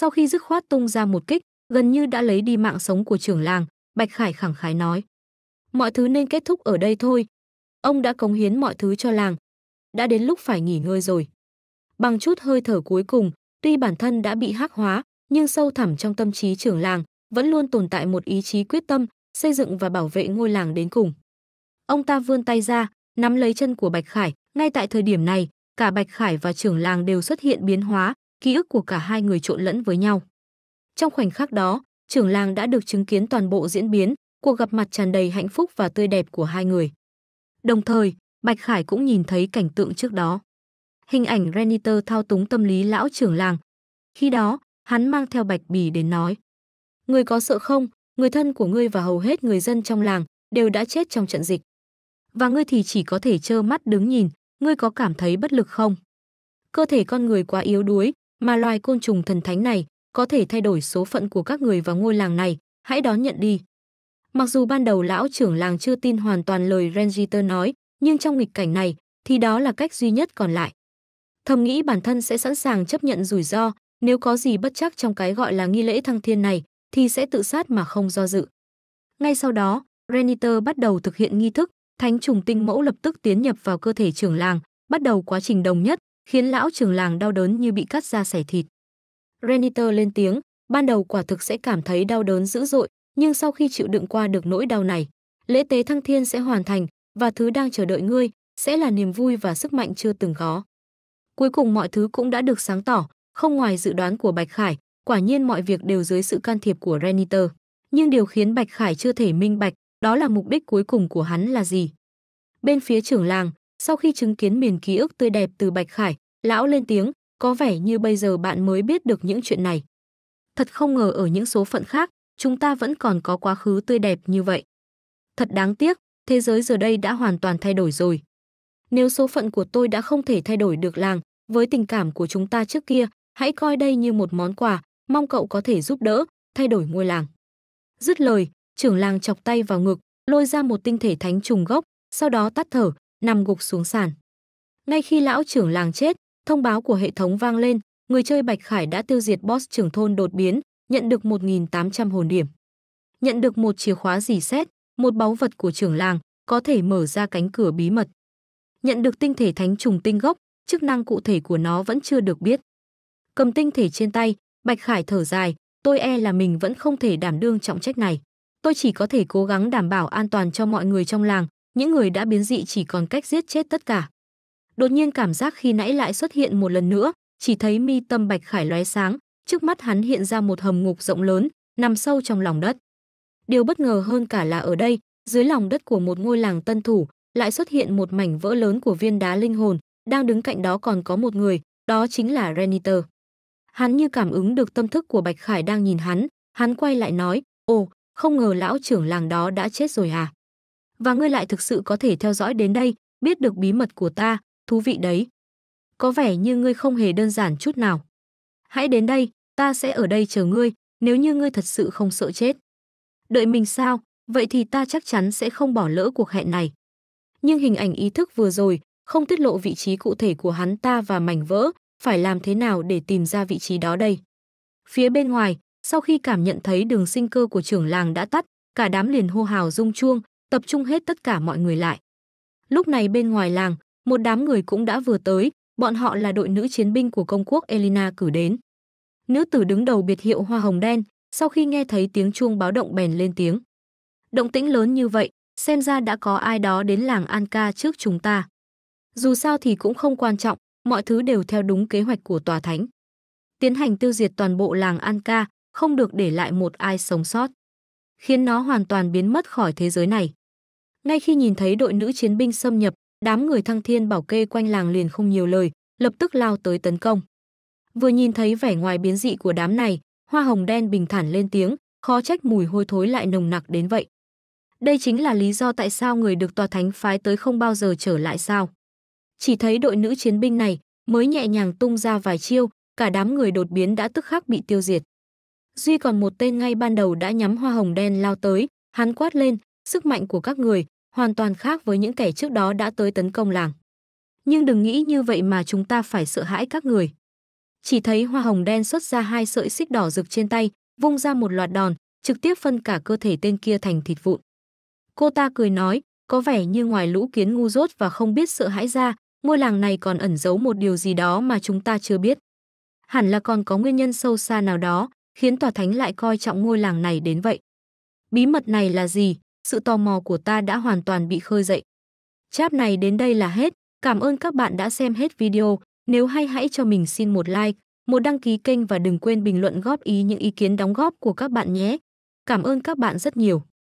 Sau khi dứt khoát tung ra một kích, gần như đã lấy đi mạng sống của trưởng làng, Bạch Khải khẳng khái nói. Mọi thứ nên kết thúc ở đây thôi. Ông đã cống hiến mọi thứ cho làng. Đã đến lúc phải nghỉ ngơi rồi. Bằng chút hơi thở cuối cùng, tuy bản thân đã bị hắc hóa, nhưng sâu thẳm trong tâm trí trưởng làng vẫn luôn tồn tại một ý chí quyết tâm, xây dựng và bảo vệ ngôi làng đến cùng. Ông ta vươn tay ra, nắm lấy chân của Bạch Khải, ngay tại thời điểm này, cả Bạch Khải và trưởng làng đều xuất hiện biến hóa, ký ức của cả hai người trộn lẫn với nhau. Trong khoảnh khắc đó, trưởng làng đã được chứng kiến toàn bộ diễn biến, cuộc gặp mặt tràn đầy hạnh phúc và tươi đẹp của hai người. Đồng thời, Bạch Khải cũng nhìn thấy cảnh tượng trước đó. Hình ảnh Reniter thao túng tâm lý lão trưởng làng. Khi đó, hắn mang theo Bạch bì đến nói. Người có sợ không, người thân của ngươi và hầu hết người dân trong làng đều đã chết trong trận dịch. Và ngươi thì chỉ có thể trơ mắt đứng nhìn, ngươi có cảm thấy bất lực không? Cơ thể con người quá yếu đuối, mà loài côn trùng thần thánh này có thể thay đổi số phận của các người và ngôi làng này, hãy đón nhận đi. Mặc dù ban đầu lão trưởng làng chưa tin hoàn toàn lời Rengiter nói, nhưng trong nghịch cảnh này thì đó là cách duy nhất còn lại. Thầm nghĩ bản thân sẽ sẵn sàng chấp nhận rủi ro, nếu có gì bất chắc trong cái gọi là nghi lễ thăng thiên này thì sẽ tự sát mà không do dự. Ngay sau đó, Reniter bắt đầu thực hiện nghi thức, thánh trùng tinh mẫu lập tức tiến nhập vào cơ thể trưởng làng, bắt đầu quá trình đồng nhất, khiến lão trưởng làng đau đớn như bị cắt ra sẻ thịt. Reniter lên tiếng, ban đầu quả thực sẽ cảm thấy đau đớn dữ dội, nhưng sau khi chịu đựng qua được nỗi đau này, lễ tế thăng thiên sẽ hoàn thành và thứ đang chờ đợi ngươi sẽ là niềm vui và sức mạnh chưa từng có. Cuối cùng mọi thứ cũng đã được sáng tỏ, không ngoài dự đoán của Bạch Khải, quả nhiên mọi việc đều dưới sự can thiệp của Reniter. Nhưng điều khiến Bạch Khải chưa thể minh bạch, đó là mục đích cuối cùng của hắn là gì. Bên phía trưởng làng, sau khi chứng kiến miền ký ức tươi đẹp từ Bạch Khải, Lão lên tiếng, có vẻ như bây giờ bạn mới biết được những chuyện này. Thật không ngờ ở những số phận khác, chúng ta vẫn còn có quá khứ tươi đẹp như vậy. Thật đáng tiếc, thế giới giờ đây đã hoàn toàn thay đổi rồi. Nếu số phận của tôi đã không thể thay đổi được làng, với tình cảm của chúng ta trước kia, hãy coi đây như một món quà, mong cậu có thể giúp đỡ, thay đổi ngôi làng. Dứt lời, trưởng làng chọc tay vào ngực, lôi ra một tinh thể thánh trùng gốc, sau đó tắt thở, nằm gục xuống sàn. Ngay khi lão trưởng làng chết, Thông báo của hệ thống vang lên, người chơi Bạch Khải đã tiêu diệt boss trưởng thôn đột biến, nhận được 1.800 hồn điểm. Nhận được một chìa khóa dì xét, một báu vật của trưởng làng, có thể mở ra cánh cửa bí mật. Nhận được tinh thể thánh trùng tinh gốc, chức năng cụ thể của nó vẫn chưa được biết. Cầm tinh thể trên tay, Bạch Khải thở dài, tôi e là mình vẫn không thể đảm đương trọng trách này. Tôi chỉ có thể cố gắng đảm bảo an toàn cho mọi người trong làng, những người đã biến dị chỉ còn cách giết chết tất cả. Đột nhiên cảm giác khi nãy lại xuất hiện một lần nữa, chỉ thấy mi tâm Bạch Khải lóe sáng, trước mắt hắn hiện ra một hầm ngục rộng lớn, nằm sâu trong lòng đất. Điều bất ngờ hơn cả là ở đây, dưới lòng đất của một ngôi làng tân thủ, lại xuất hiện một mảnh vỡ lớn của viên đá linh hồn, đang đứng cạnh đó còn có một người, đó chính là Reniter. Hắn như cảm ứng được tâm thức của Bạch Khải đang nhìn hắn, hắn quay lại nói, ồ, không ngờ lão trưởng làng đó đã chết rồi à. Và ngươi lại thực sự có thể theo dõi đến đây, biết được bí mật của ta, thú vị đấy. Có vẻ như ngươi không hề đơn giản chút nào. Hãy đến đây, ta sẽ ở đây chờ ngươi, nếu như ngươi thật sự không sợ chết. Đợi mình sao, vậy thì ta chắc chắn sẽ không bỏ lỡ cuộc hẹn này. Nhưng hình ảnh ý thức vừa rồi, không tiết lộ vị trí cụ thể của hắn ta và mảnh vỡ, phải làm thế nào để tìm ra vị trí đó đây. Phía bên ngoài, sau khi cảm nhận thấy đường sinh cơ của trưởng làng đã tắt, cả đám liền hô hào rung chuông, tập trung hết tất cả mọi người lại. Lúc này bên ngoài làng, một đám người cũng đã vừa tới, bọn họ là đội nữ chiến binh của công quốc Elina cử đến. Nữ tử đứng đầu biệt hiệu Hoa Hồng Đen, sau khi nghe thấy tiếng chuông báo động bèn lên tiếng. Động tĩnh lớn như vậy, xem ra đã có ai đó đến làng An Ca trước chúng ta. Dù sao thì cũng không quan trọng, mọi thứ đều theo đúng kế hoạch của tòa thánh. Tiến hành tiêu diệt toàn bộ làng An Ca, không được để lại một ai sống sót. Khiến nó hoàn toàn biến mất khỏi thế giới này. Ngay khi nhìn thấy đội nữ chiến binh xâm nhập, Đám người thăng thiên bảo kê quanh làng liền không nhiều lời, lập tức lao tới tấn công. Vừa nhìn thấy vẻ ngoài biến dị của đám này, hoa hồng đen bình thản lên tiếng, khó trách mùi hôi thối lại nồng nặc đến vậy. Đây chính là lý do tại sao người được tòa thánh phái tới không bao giờ trở lại sao. Chỉ thấy đội nữ chiến binh này mới nhẹ nhàng tung ra vài chiêu, cả đám người đột biến đã tức khắc bị tiêu diệt. Duy còn một tên ngay ban đầu đã nhắm hoa hồng đen lao tới, hắn quát lên, sức mạnh của các người hoàn toàn khác với những kẻ trước đó đã tới tấn công làng. Nhưng đừng nghĩ như vậy mà chúng ta phải sợ hãi các người. Chỉ thấy hoa hồng đen xuất ra hai sợi xích đỏ rực trên tay, vung ra một loạt đòn, trực tiếp phân cả cơ thể tên kia thành thịt vụn. Cô ta cười nói, có vẻ như ngoài lũ kiến ngu dốt và không biết sợ hãi ra, ngôi làng này còn ẩn giấu một điều gì đó mà chúng ta chưa biết. Hẳn là còn có nguyên nhân sâu xa nào đó, khiến tòa thánh lại coi trọng ngôi làng này đến vậy. Bí mật này là gì, sự tò mò của ta đã hoàn toàn bị khơi dậy. Cháp này đến đây là hết, cảm ơn các bạn đã xem hết video, nếu hay hãy cho mình xin một like, một đăng ký kênh và đừng quên bình luận góp ý những ý kiến đóng góp của các bạn nhé. Cảm ơn các bạn rất nhiều.